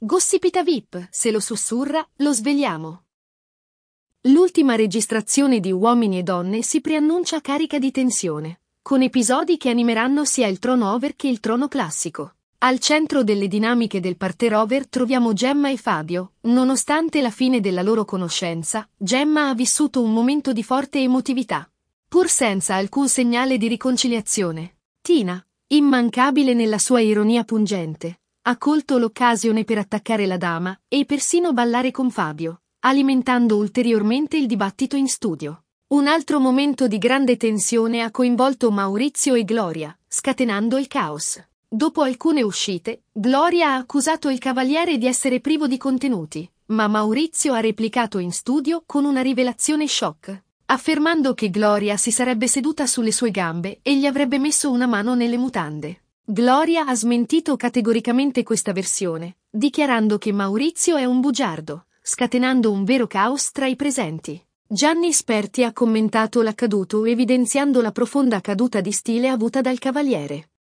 Gossipita VIP, se lo sussurra, lo svegliamo. L'ultima registrazione di Uomini e Donne si preannuncia carica di tensione, con episodi che animeranno sia il trono over che il trono classico. Al centro delle dinamiche del parterre over troviamo Gemma e Fabio. Nonostante la fine della loro conoscenza, Gemma ha vissuto un momento di forte emotività, pur senza alcun segnale di riconciliazione. Tina, immancabile nella sua ironia pungente, ha colto l'occasione per attaccare la dama e persino ballare con Fabio, alimentando ulteriormente il dibattito in studio. Un altro momento di grande tensione ha coinvolto Maurizio e Gloria, scatenando il caos. Dopo alcune uscite, Gloria ha accusato il cavaliere di essere privo di contenuti, ma Maurizio ha replicato in studio con una rivelazione shock, affermando che Gloria si sarebbe seduta sulle sue gambe e gli avrebbe messo una mano nelle mutande. Gloria ha smentito categoricamente questa versione, dichiarando che Maurizio è un bugiardo, scatenando un vero caos tra i presenti. Gianni Sperti ha commentato l'accaduto evidenziando la profonda caduta di stile avuta dal cavaliere.